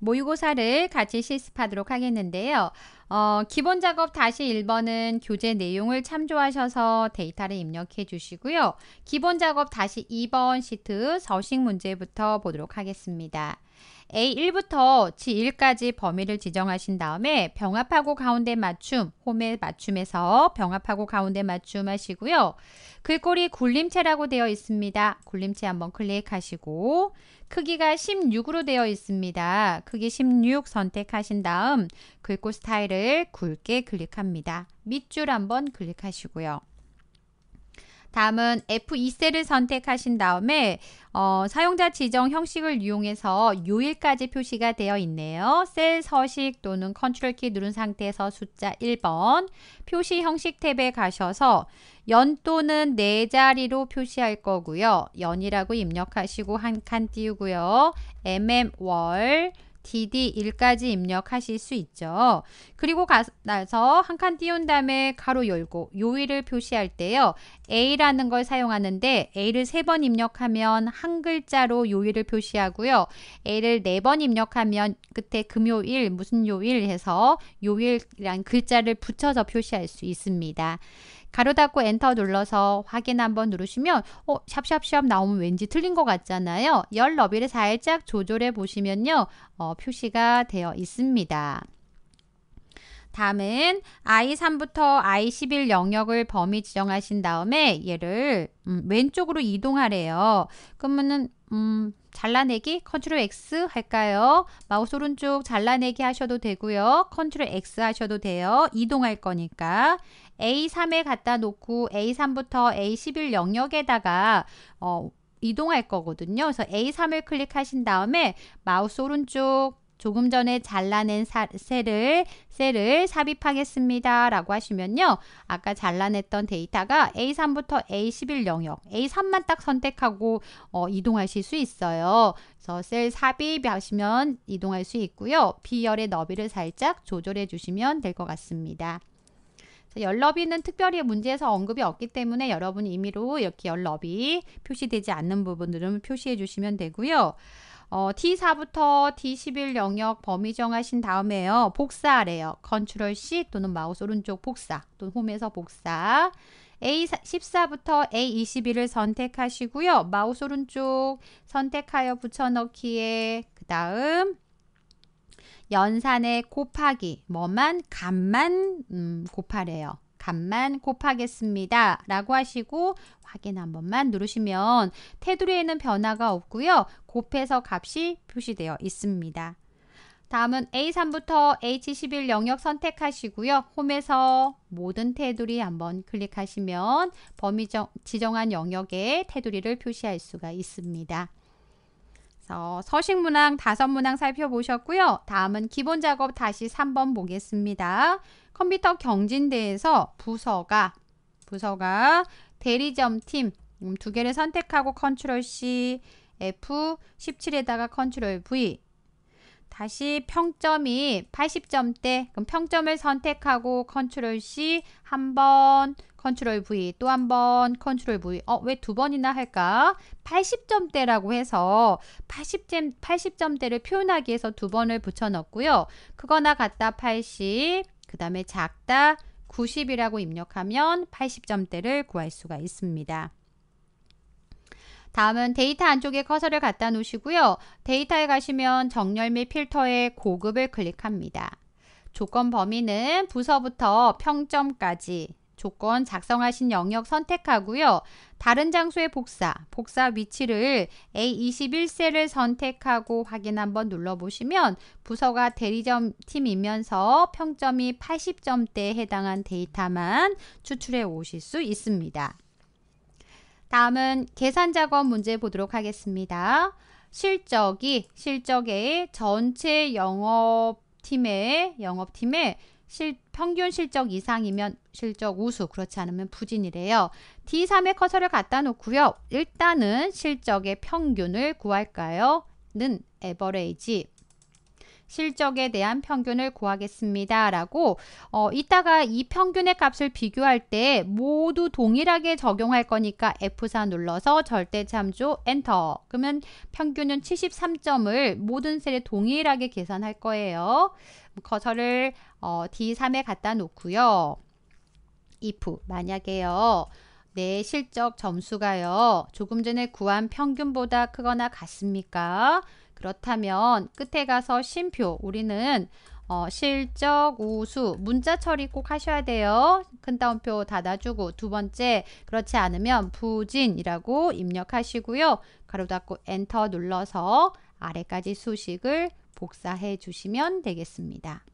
모의고사를 같이 실습하도록 하겠는데요. 어, 기본 작업 다시 1번은 교재 내용을 참조하셔서 데이터를 입력해 주시고요. 기본 작업 다시 2번 시트 서식 문제부터 보도록 하겠습니다. A1부터 G1까지 범위를 지정하신 다음에 병합하고 가운데 맞춤, 홈에맞춤해서 병합하고 가운데 맞춤 하시고요. 글꼴이 굴림체라고 되어 있습니다. 굴림체 한번 클릭하시고 크기가 16으로 되어 있습니다. 크기 16 선택하신 다음 글꼴 스타일을 굵게 클릭합니다. 밑줄 한번 클릭하시고요. 다음은 F2셀을 선택하신 다음에 어, 사용자 지정 형식을 이용해서 요일까지 표시가 되어 있네요. 셀 서식 또는 컨트롤 키 누른 상태에서 숫자 1번 표시 형식 탭에 가셔서 연또는네 자리로 표시할 거고요. 연이라고 입력하시고 한 칸 띄우고요. mm 월 DD1까지 입력하실 수 있죠. 그리고 가, 서한 칸 띄운 다음에 가로 열고 요일을 표시할 때요. A라는 걸 사용하는데 A를 세 번 입력하면 한 글자로 요일을 표시하고요. A를 네 번 입력하면 끝에 금요일 무슨 요일 해서 요일이란 글자를 붙여서 표시할 수 있습니다. 가로 닫고 엔터 눌러서 확인 한번 누르시면 어, 샵샵샵 나오면 왠지 틀린 것 같잖아요. 열 너비를 살짝 조절해 보시면요. 어, 표시가 되어 있습니다. 다음은 I3부터 I11 영역을 범위 지정하신 다음에 얘를 음, 왼쪽으로 이동하래요. 그러면은 음, 잘라내기 컨트롤 X 할까요? 마우스 오른쪽 잘라내기 하셔도 되고요. 컨트롤 X 하셔도 돼요. 이동할 거니까 A3에 갖다 놓고 A3부터 A11 영역에다가 어, 이동할 거거든요. 그래서 A3을 클릭하신 다음에 마우스 오른쪽 조금 전에 잘라낸 사, 셀을 셀을 삽입하겠습니다. 라고 하시면요. 아까 잘라냈던 데이터가 A3부터 A11 영역, A3만 딱 선택하고 어, 이동하실 수 있어요. 그래서 셀 삽입하시면 이동할 수 있고요. B열의 너비를 살짝 조절해 주시면 될 것 같습니다. 열너비는 특별히 문제에서 언급이 없기 때문에 여러분 임의로 이렇게 열너비 표시되지 않는 부분들은 표시해 주시면 되고요. 어, T4부터 D11 영역 범위 정하신 다음에요. 복사하래요. 컨트롤 C 또는 마우스 오른쪽 복사 또는 홈에서 복사 A14부터 A21을 선택하시고요. 마우스 오른쪽 선택하여 붙여넣기에 그 다음 연산의 곱하기 뭐만 값만 음, 곱하래요. 값만 곱하겠습니다. 라고 하시고 확인 한 번만 누르시면 테두리에는 변화가 없고요. 곱해서 값이 표시되어 있습니다. 다음은 A3부터 H11 영역 선택하시고요. 홈에서 모든 테두리 한번 클릭하시면 범위 지정한 영역에 테두리를 표시할 수가 있습니다. 그래서 서식 문항 다섯 문항 살펴보셨고요. 다음은 기본 작업 다시 3번 보겠습니다. 컴퓨터 경진대에서 부서가 부서가 대리점 팀두 음, 개를 선택하고 컨트롤 C F17에다가 컨트롤 V 다시 평점이 80점대 그럼 평점을 선택하고 컨트롤 C 한 번 컨트롤 V 또 한번 컨트롤 V 어 왜 두 번이나 할까 80점대라고 해서 80점, 80점대를 표현하기 위해서 두 번을 붙여 넣고요 그거나 같다 80그 다음에 작다 90이라고 입력하면 80점대를 구할 수가 있습니다. 다음은 데이터 안쪽에 커서를 갖다 놓으시고요. 데이터에 가시면 정렬 및 필터의 고급을 클릭합니다. 조건 범위는 부서부터 평점까지 조건 작성하신 영역 선택하고요. 다른 장소의 복사, 복사 위치를 a 2 1세를 선택하고 확인 한번 눌러보시면 부서가 대리점 팀이면서 평점이 80점대에 해당한 데이터만 추출해 오실 수 있습니다. 다음은 계산 작업 문제 보도록 하겠습니다. 실적이 실적의 전체 영업팀의 영업팀의 실, 평균 실적 이상이면 실적 우수, 그렇지 않으면 부진이래요. D3에 커서를 갖다 놓고요. 일단은 실적의 평균을 구할까요? 는 a v e r a 실적에 대한 평균을 구하겠습니다. 라고 어, 이따가 이 평균의 값을 비교할 때 모두 동일하게 적용할 거니까 F4 눌러서 절대참조 엔터 그러면 평균은 73점을 모든 셀에 동일하게 계산할 거예요. 커서를 어, D3에 갖다 놓고요. if 만약에요. 내 실적 점수가요. 조금 전에 구한 평균보다 크거나 같습니까? 그렇다면 끝에 가서 심표 우리는 어, 실적 우수 문자 처리 꼭 하셔야 돼요. 큰 따옴표 닫아주고 두 번째 그렇지 않으면 부진이라고 입력하시고요. 가로 닫고 엔터 눌러서 아래까지 수식을 복사해 주시면 되겠습니다.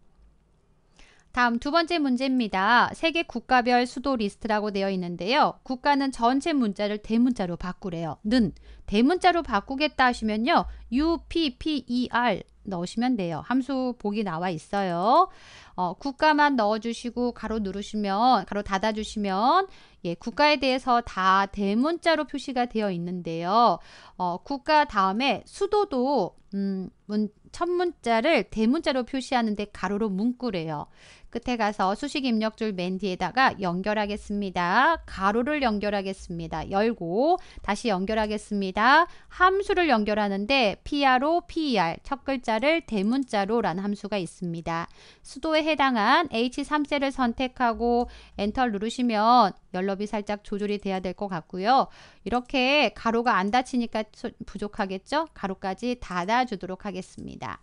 다음 두 번째 문제입니다. 세계 국가별 수도 리스트라고 되어 있는데요. 국가는 전체 문자를 대문자로 바꾸래요. 는 대문자로 바꾸겠다 하시면요. UPPER 넣으시면 돼요. 함수 보기 나와 있어요. 어, 국가만 넣어주시고 가로 누르시면 가로 닫아주시면 예, 국가에 대해서 다 대문자로 표시가 되어 있는데요. 어, 국가 다음에 수도도 음, 문, 첫 문자를 대문자로 표시하는데 가로로 문구래요. 끝에 가서 수식 입력줄 맨 뒤에다가 연결하겠습니다. 가로를 연결하겠습니다. 열고 다시 연결하겠습니다. 함수를 연결하는데 PRO, PER 첫 글자를 대문자로란 함수가 있습니다. 수도에 해당한 H3셀을 선택하고 엔터 를 누르시면 열럽이 살짝 조절이 돼야 될 것 같고요. 이렇게 가로가 안 닫히니까 부족하겠죠? 가로까지 닫아주도록 하겠습니다.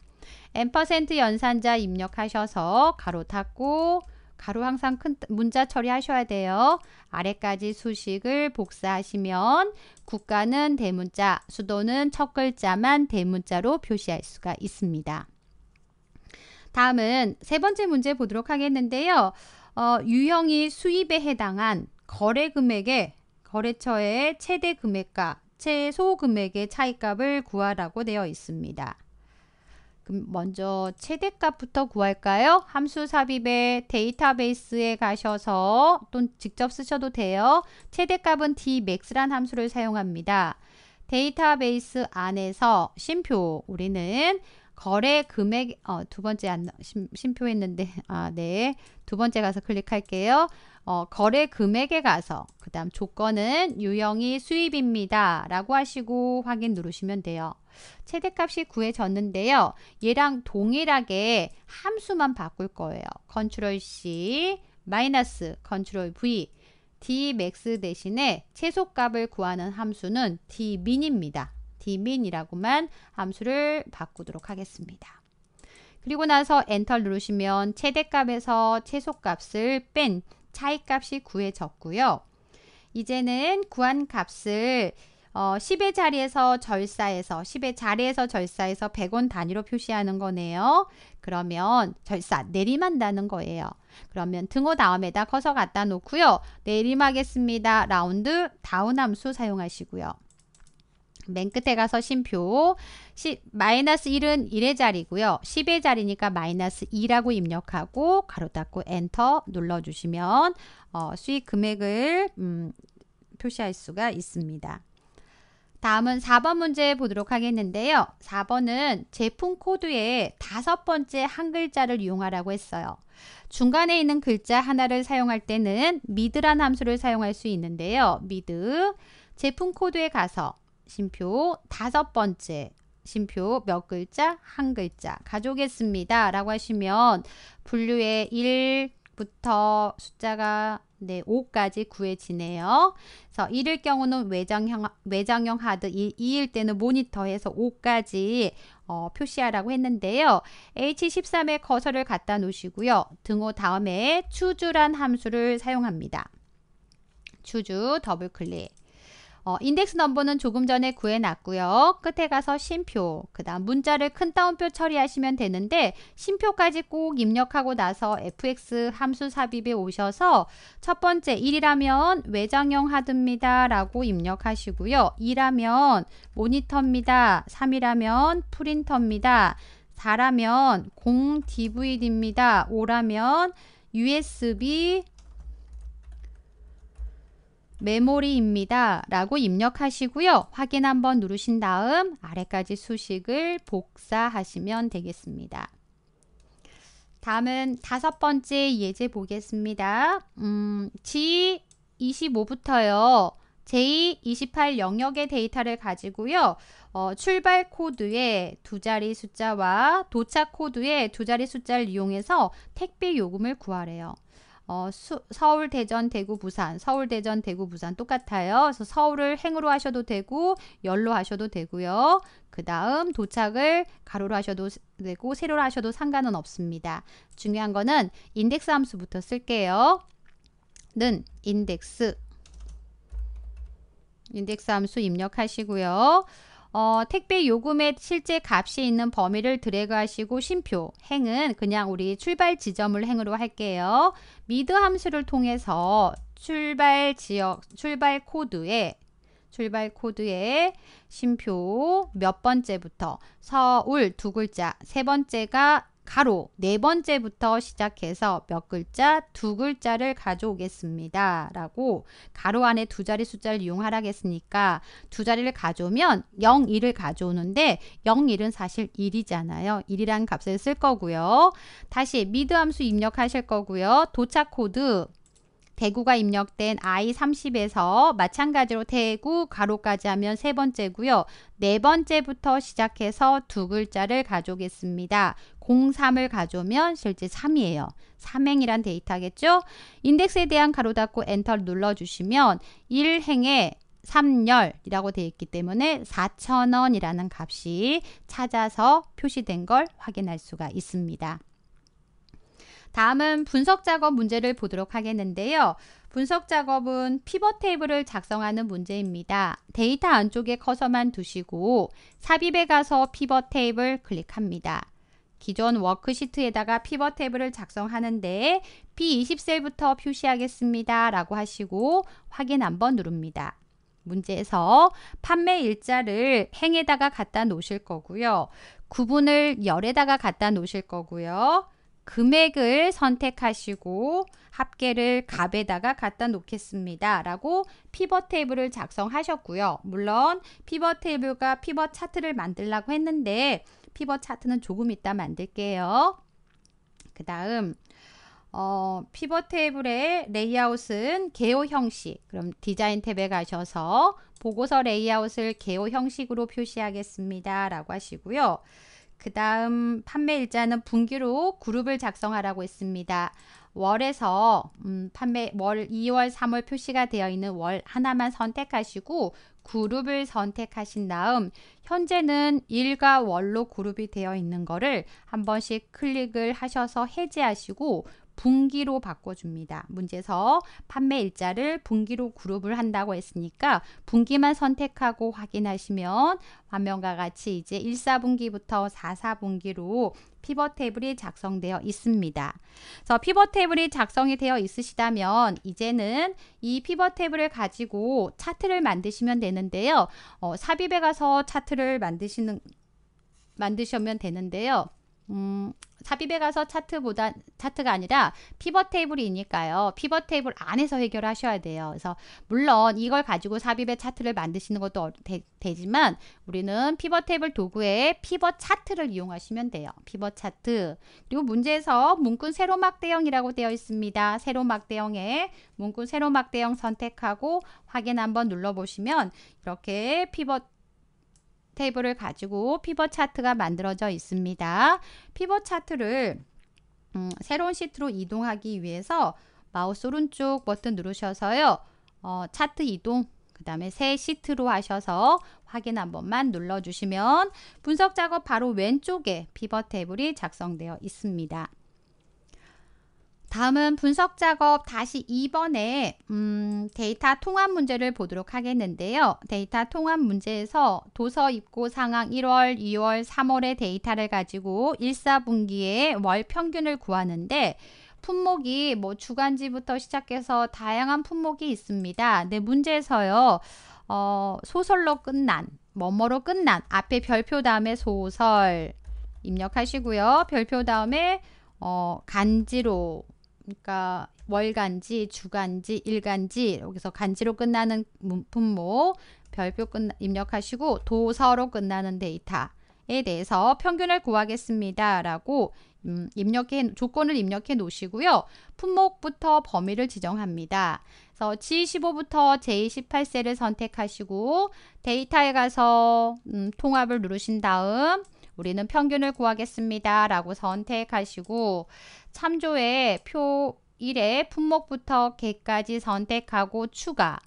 앰퍼센트 연산자 입력하셔서 가로 닫고 가로 항상 큰 문자 처리하셔야 돼요. 아래까지 수식을 복사하시면 국가는 대문자, 수도는 첫 글자만 대문자로 표시할 수가 있습니다. 다음은 세 번째 문제 보도록 하겠는데요. 어, 유형이 수입에 해당한 거래 금액에 거래처의 최대 금액과 최소 금액의 차이값을 구하라고 되어 있습니다. 그럼 먼저 최대값부터 구할까요? 함수 삽입에 데이터베이스에 가셔서 또 직접 쓰셔도 돼요. 최대값은 dmax란 함수를 사용합니다. 데이터베이스 안에서 심표 우리는 거래 금액 어, 두 번째 안 심, 표했는데아네두 번째 가서 클릭할게요. 어, 거래 금액에 가서 그 다음 조건은 유형이 수입입니다 라고 하시고 확인 누르시면 돼요. 최대값이 구해졌는데요. 얘랑 동일하게 함수만 바꿀 거예요. 컨트롤 C 마이너스 컨트롤 V dmax 대신에 최소값을 구하는 함수는 dmin입니다. dmin이라고만 함수를 바꾸도록 하겠습니다. 그리고 나서 엔터를 누르시면 최대값에서 최소값을 뺀 차이값이 구해졌고요. 이제는 구한 값을 어, 10의 자리에서 절사에서 10의 자리에서 절사에서 100원 단위로 표시하는 거네요. 그러면 절사 내림한다는 거예요. 그러면 등호 다음에다 커서 갖다 놓고요. 내림하겠습니다. 라운드 다운 함수 사용하시고요. 맨 끝에 가서 심표 10, 마이너스 1은 1의 자리고요. 10의 자리니까 마이너스 2라고 입력하고 가로 닫고 엔터 눌러주시면 어, 수익 금액을 음, 표시할 수가 있습니다. 다음은 4번 문제 보도록 하겠는데요. 4번은 제품 코드에 다섯 번째 한 글자를 이용하라고 했어요. 중간에 있는 글자 하나를 사용할 때는 미드란 함수를 사용할 수 있는데요. 미드 제품 코드에 가서 심표 다섯 번째 심표 몇 글자 한 글자 가져오겠습니다 라고 하시면 분류의 1부터 숫자가 네, 5까지 구해지네요. 그래서 1일 경우는 외장형, 외장형 하드, 2, 2일 때는 모니터에서 5까지 어, 표시하라고 했는데요. H13에 커서를 갖다 놓으시고요. 등호 다음에 추주란 함수를 사용합니다. 추주 더블클릭. 어, 인덱스 넘버는 조금 전에 구해놨고요. 끝에 가서 심표, 그 다음 문자를 큰 따옴표 처리하시면 되는데 심표까지 꼭 입력하고 나서 fx 함수 삽입에 오셔서 첫 번째 1이라면 외장형 하드입니다. 라고 입력하시고요. 2라면 모니터입니다. 3이라면 프린터입니다. 4라면 공 DVD입니다. 5라면 USB 메모리입니다. 라고 입력하시고요. 확인 한번 누르신 다음 아래까지 수식을 복사하시면 되겠습니다. 다음은 다섯 번째 예제 보겠습니다. 음, G25부터요. J28 영역의 데이터를 가지고요. 어, 출발 코드의 두 자리 숫자와 도착 코드의 두 자리 숫자를 이용해서 택배 요금을 구하래요. 어, 수, 서울, 대전, 대구, 부산, 서울, 대전, 대구, 부산 똑같아요. 그래서 서울을 행으로 하셔도 되고 열로 하셔도 되고요. 그 다음 도착을 가로로 하셔도 되고 세로로 하셔도 상관은 없습니다. 중요한 거는 인덱스 함수부터 쓸게요. 는 인덱스 인덱스 함수 입력하시고요. 어, 택배 요금의 실제 값이 있는 범위를 드래그하시고 심표, 행은 그냥 우리 출발 지점을 행으로 할게요. 미드 함수를 통해서 출발 지역, 출발 코드에 출발 코드에 심표 몇 번째부터 서울 두 글자, 세 번째가 가로 네 번째부터 시작해서 몇 글자 두 글자를 가져오겠습니다 라고 가로 안에 두 자리 숫자를 이용하라겠으니까 두 자리를 가져오면 0, 1을 가져오는데 0, 1은 사실 1이잖아요 1이란 값을 쓸 거고요 다시 미드 함수 입력하실 거고요 도착 코드 대구가 입력된 I30에서 마찬가지로 대구 가로까지 하면 세 번째고요. 네 번째부터 시작해서 두 글자를 가져오겠습니다. 03을 가져오면 실제 3이에요. 3행이란 데이터겠죠? 인덱스에 대한 가로 닫고 엔터 눌러주시면 1행에 3열이라고 되어 있기 때문에 4,000원이라는 값이 찾아서 표시된 걸 확인할 수가 있습니다. 다음은 분석 작업 문제를 보도록 하겠는데요. 분석 작업은 피벗 테이블을 작성하는 문제입니다. 데이터 안쪽에 커서만 두시고 삽입에 가서 피벗 테이블 클릭합니다. 기존 워크시트에다가 피벗 테이블을 작성하는데 B20셀부터 표시하겠습니다. 라고 하시고 확인 한번 누릅니다. 문제에서 판매 일자를 행에다가 갖다 놓으실 거고요. 구분을 열에다가 갖다 놓으실 거고요. 금액을 선택하시고 합계를 값에다가 갖다 놓겠습니다. 라고 피벗 테이블을 작성하셨고요. 물론 피벗 테이블과 피벗 차트를 만들라고 했는데 피벗 차트는 조금 이따 만들게요. 그 다음 어, 피벗 테이블의 레이아웃은 개호 형식 그럼 디자인 탭에 가셔서 보고서 레이아웃을 개호 형식으로 표시하겠습니다. 라고 하시고요. 그 다음 판매일자는 분기로 그룹을 작성하라고 했습니다. 월에서 음, 판매 월 2월 3월 표시가 되어 있는 월 하나만 선택하시고 그룹을 선택하신 다음 현재는 일과 월로 그룹이 되어 있는 거를 한 번씩 클릭을 하셔서 해제하시고 분기로 바꿔줍니다. 문제에서 판매 일자를 분기로 그룹을 한다고 했으니까 분기만 선택하고 확인하시면 화면과 같이 이제 1, 4분기부터 4, 4분기로 피벗 테이블이 작성되어 있습니다. 그래서 피벗 테이블이 작성이 되어 있으시다면 이제는 이 피벗 테이블을 가지고 차트를 만드시면 되는데요. 어, 삽입에 가서 차트를 만드시는 만드시면 되는데요. 음, 삽입에 가서 차트보다 차트가 아니라 피벗 테이블이니까요. 피벗 테이블 안에서 해결하셔야 돼요. 그래서 물론 이걸 가지고 삽입의 차트를 만드시는 것도 되, 되지만 우리는 피벗 테이블 도구에 피벗 차트를 이용하시면 돼요. 피벗 차트 그리고 문제에서 문구 세로막 대형이라고 되어 있습니다. 세로막 대형에 문구 세로막 대형 선택하고 확인 한번 눌러보시면 이렇게 피벗 테이블을 가지고 피벗 차트가 만들어져 있습니다. 피벗 차트를 음, 새로운 시트로 이동하기 위해서 마우스 오른쪽 버튼 누르셔서요. 어, 차트 이동 그 다음에 새 시트로 하셔서 확인 한 번만 눌러주시면 분석 작업 바로 왼쪽에 피벗 테이블이 작성되어 있습니다. 다음은 분석 작업 다시 2번에 음, 데이터 통합 문제를 보도록 하겠는데요. 데이터 통합 문제에서 도서 입고 상황 1월, 2월, 3월의 데이터를 가지고 1사분기에 월 평균을 구하는데 품목이 뭐 주간지부터 시작해서 다양한 품목이 있습니다. 근데 문제에서요. 어, 소설로 끝난, 뭐뭐로 끝난 앞에 별표 다음에 소설 입력하시고요. 별표 다음에 어, 간지로 그러니까 월간지, 주간지, 일간지 여기서 간지로 끝나는 분모 별표 끝나 입력하시고 도서로 끝나는 데이터에 대해서 평균을 구하겠습니다. 라고 음, 입력해 조건을 입력해 놓으시고요. 품목부터 범위를 지정합니다. 그래서 G15부터 j 1 8세를 선택하시고 데이터에 가서 음, 통합을 누르신 다음 우리는 평균을 구하겠습니다. 라고 선택하시고 참조에 표 1에 품목부터 개까지 선택하고 추가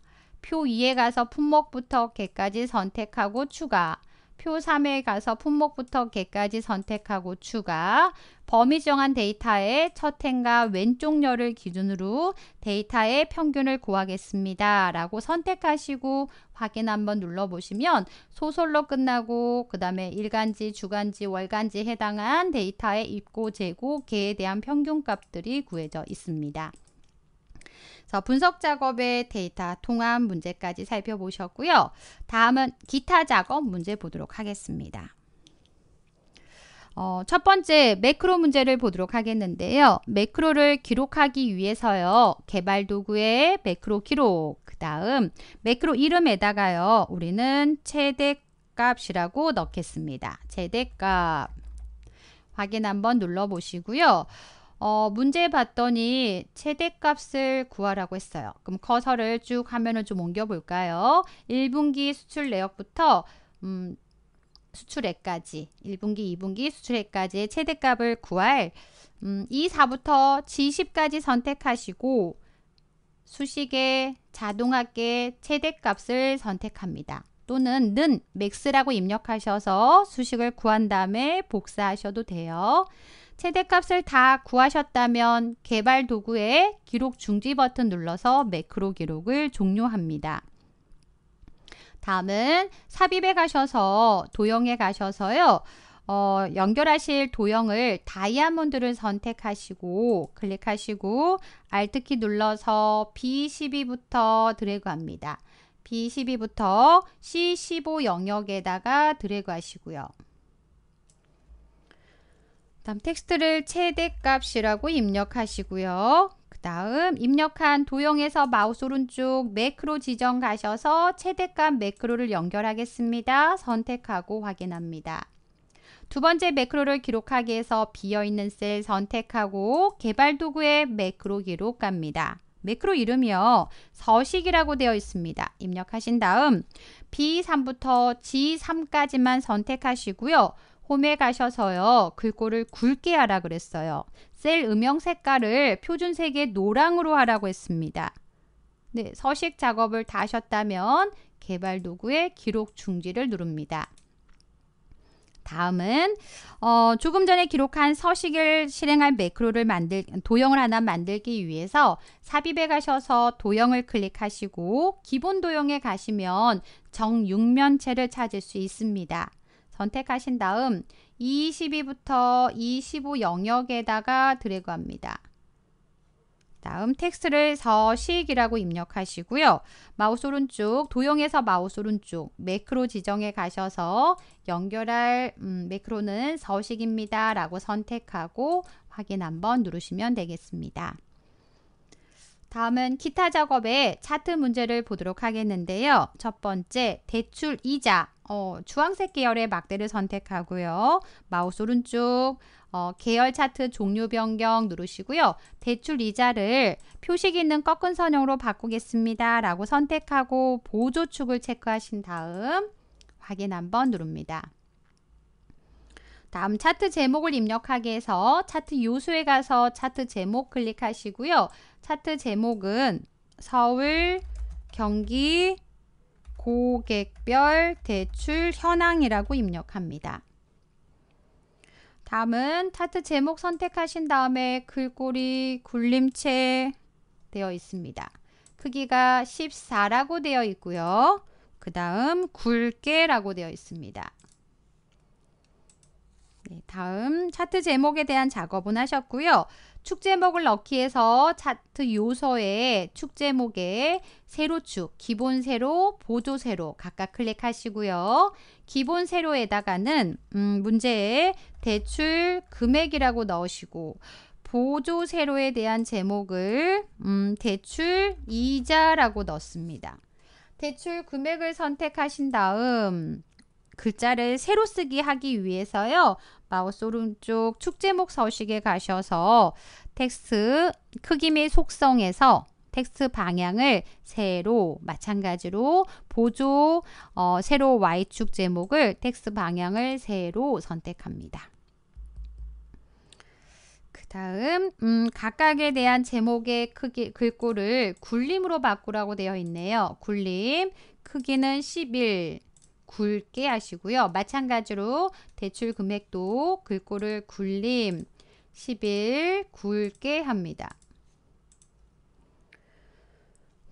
표 2에 가서 품목부터 개까지 선택하고 추가 표 3에 가서 품목부터 개까지 선택하고 추가 범위 정한 데이터의 첫 행과 왼쪽 열을 기준으로 데이터의 평균을 구하겠습니다. 라고 선택하시고 확인 한번 눌러보시면 소설로 끝나고 그 다음에 일간지, 주간지, 월간지 해당한 데이터의 입고, 재고, 개에 대한 평균값들이 구해져 있습니다. 그래서 분석 작업의 데이터 통합 문제까지 살펴보셨고요. 다음은 기타 작업 문제 보도록 하겠습니다. 어, 첫 번째 매크로 문제를 보도록 하겠는데요. 매크로를 기록하기 위해서요. 개발 도구의 매크로 기록, 그 다음 매크로 이름에다가요. 우리는 최대값이라고 넣겠습니다. 최대값 확인 한번 눌러보시고요. 어, 문제 봤더니 최대값을 구하라고 했어요. 그럼 커서를 쭉 화면을 좀 옮겨볼까요? 1분기 수출 내역부터 음, 수출액까지 1분기, 2분기 수출액까지의 최대값을 구할 음, 2, 4부터 G10까지 선택하시고 수식의 자동합계 최대값을 선택합니다. 또는 는 맥스라고 입력하셔서 수식을 구한 다음에 복사하셔도 돼요. 최대값을 다 구하셨다면 개발 도구에 기록 중지 버튼 눌러서 매크로 기록을 종료합니다. 다음은 삽입에 가셔서 도형에 가셔서요. 어, 연결하실 도형을 다이아몬드를 선택하시고 클릭하시고 Alt키 눌러서 B12부터 드래그합니다. B12부터 C15 영역에다가 드래그하시고요. 다음 텍스트를 최대값이라고 입력하시고요. 그 다음 입력한 도형에서 마우스 오른쪽 매크로 지정 가셔서 최대값 매크로를 연결하겠습니다. 선택하고 확인합니다. 두 번째 매크로를 기록하기 위해서 비어있는 셀 선택하고 개발 도구의 매크로 기록 갑니다. 매크로 이름이요. 서식이라고 되어 있습니다. 입력하신 다음 B3부터 G3까지만 선택하시고요. 홈에 가셔서요. 글꼴을 굵게 하라 그랬어요. 셀 음영 색깔을 표준색의 노랑으로 하라고 했습니다. 네, 서식 작업을 다 하셨다면 개발 도구의 기록 중지를 누릅니다. 다음은 어, 조금 전에 기록한 서식을 실행할 매크로를 만들 도형을 하나 만들기 위해서 삽입에 가셔서 도형을 클릭하시고 기본 도형에 가시면 정육면체를 찾을 수 있습니다. 선택하신 다음 22부터 25 영역에다가 드래그합니다. 다음 텍스트를 서식이라고 입력하시고요. 마우스 오른쪽, 도형에서 마우스 오른쪽, 매크로 지정에 가셔서 연결할 음, 매크로는 서식입니다. 라고 선택하고 확인 한번 누르시면 되겠습니다. 다음은 기타 작업의 차트 문제를 보도록 하겠는데요. 첫 번째, 대출 이자. 어, 주황색 계열의 막대를 선택하고요. 마우스 오른쪽 어, 계열 차트 종류 변경 누르시고요. 대출 이자를 표식 있는 꺾은 선형으로 바꾸겠습니다. 라고 선택하고 보조축을 체크하신 다음 확인 한번 누릅니다. 다음 차트 제목을 입력하기 위 해서 차트 요소에 가서 차트 제목 클릭하시고요. 차트 제목은 서울, 경기, 고객별 대출 현황이라고 입력합니다. 다음은 차트 제목 선택하신 다음에 글꼴이 굴림체 되어 있습니다. 크기가 14라고 되어 있고요. 그 다음 굵게라고 되어 있습니다. 네, 다음 차트 제목에 대한 작업은 하셨고요. 축 제목을 넣기에서 차트 요서에 축 제목에 세로축, 기본 세로, 보조 세로 각각 클릭하시고요. 기본 세로에다가는 음, 문제에 대출 금액이라고 넣으시고 보조 세로에 대한 제목을 음, 대출 이자라고 넣습니다. 대출 금액을 선택하신 다음 글자를 새로 쓰기 하기 위해서요. 마우스 오른쪽 축제목 서식에 가셔서 텍스트 크기 및 속성에서 텍스트 방향을 세로 마찬가지로 보조 어, 세로 Y축 제목을 텍스트 방향을 세로 선택합니다. 그 다음 음, 각각에 대한 제목의 크기 글꼴을 굴림으로 바꾸라고 되어 있네요. 굴림 크기는 11 굵게 하시고요. 마찬가지로 대출 금액도 글꼴을 굴림 10일 굵게 합니다.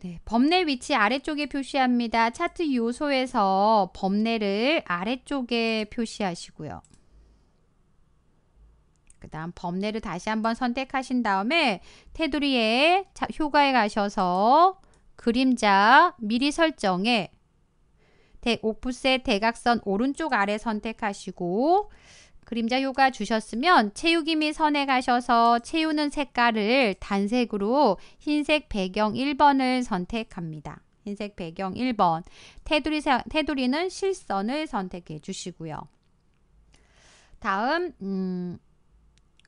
네, 범례 위치 아래쪽에 표시합니다. 차트 요소에서 범례를 아래쪽에 표시하시고요. 그 다음 범례를 다시 한번 선택하신 다음에 테두리에 효과에 가셔서 그림자 미리 설정에 대, 오프셋 대각선 오른쪽 아래 선택하시고 그림자 효과 주셨으면 채우기 및 선에 가셔서 채우는 색깔을 단색으로 흰색 배경 1번을 선택합니다. 흰색 배경 1번 테두리, 테두리는 실선을 선택해 주시고요. 다음 음,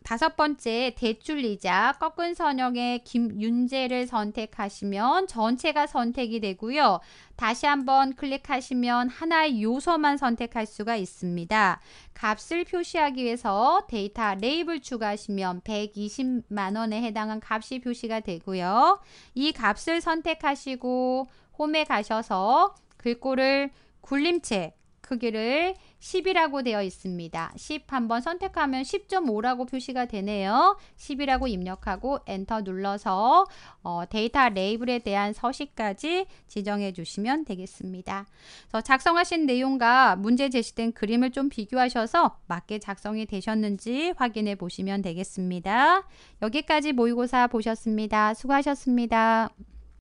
다섯 번째 대출이자 꺾은 선형의 김윤재를 선택하시면 전체가 선택이 되고요. 다시 한번 클릭하시면 하나의 요소만 선택할 수가 있습니다. 값을 표시하기 위해서 데이터 레이블 추가하시면 120만원에 해당한 값이 표시가 되고요. 이 값을 선택하시고 홈에 가셔서 글꼴을 굴림체 크기를 10이라고 되어 있습니다. 10 한번 선택하면 10.5라고 표시가 되네요. 10이라고 입력하고 엔터 눌러서 어, 데이터 레이블에 대한 서식까지 지정해 주시면 되겠습니다. 그래서 작성하신 내용과 문제 제시된 그림을 좀 비교하셔서 맞게 작성이 되셨는지 확인해 보시면 되겠습니다. 여기까지 모의고사 보셨습니다. 수고하셨습니다.